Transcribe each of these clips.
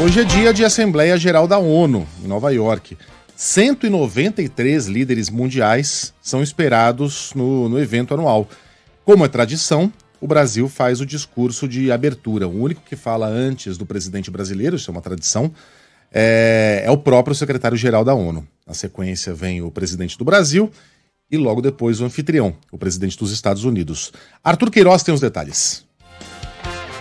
Hoje é dia de Assembleia Geral da ONU, em Nova York. 193 líderes mundiais são esperados no, no evento anual. Como é tradição, o Brasil faz o discurso de abertura. O único que fala antes do presidente brasileiro, isso é uma tradição, é, é o próprio secretário-geral da ONU. Na sequência vem o presidente do Brasil e logo depois o anfitrião, o presidente dos Estados Unidos. Arthur Queiroz tem os detalhes.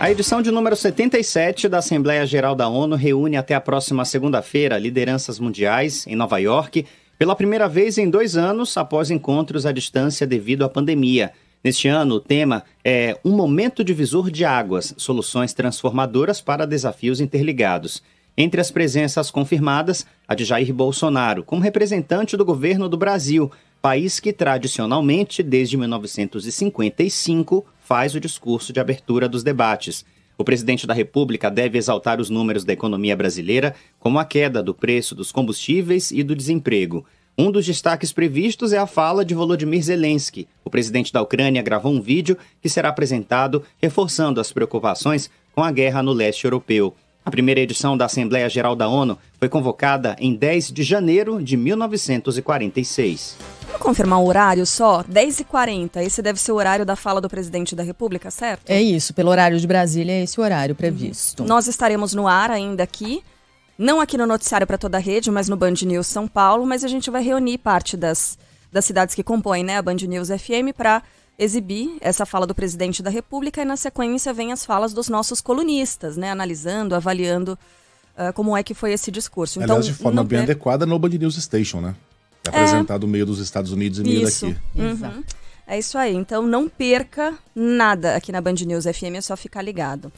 A edição de número 77 da Assembleia Geral da ONU reúne até a próxima segunda-feira lideranças mundiais em Nova York, pela primeira vez em dois anos após encontros à distância devido à pandemia. Neste ano, o tema é Um Momento Divisor de Águas Soluções Transformadoras para Desafios Interligados. Entre as presenças confirmadas, a de Jair Bolsonaro, como representante do governo do Brasil, país que tradicionalmente, desde 1955, faz o discurso de abertura dos debates. O presidente da República deve exaltar os números da economia brasileira, como a queda do preço dos combustíveis e do desemprego. Um dos destaques previstos é a fala de Volodymyr Zelensky. O presidente da Ucrânia gravou um vídeo que será apresentado reforçando as preocupações com a guerra no leste europeu. A primeira edição da Assembleia Geral da ONU foi convocada em 10 de janeiro de 1946 confirmar o horário só? 10h40. Esse deve ser o horário da fala do presidente da República, certo? É isso. Pelo horário de Brasília, é esse horário previsto. Uhum. Nós estaremos no ar ainda aqui. Não aqui no Noticiário para toda a rede, mas no Band News São Paulo. Mas a gente vai reunir parte das, das cidades que compõem né, a Band News FM para exibir essa fala do presidente da República. E na sequência, vem as falas dos nossos colunistas, né, analisando, avaliando. Uh, como é que foi esse discurso. Então, de forma bem adequada no Band News Station, né? É. apresentado é. meio dos Estados Unidos e meio Isso. daqui. Uhum. É isso aí. Então não perca nada aqui na Band News FM, é só ficar ligado.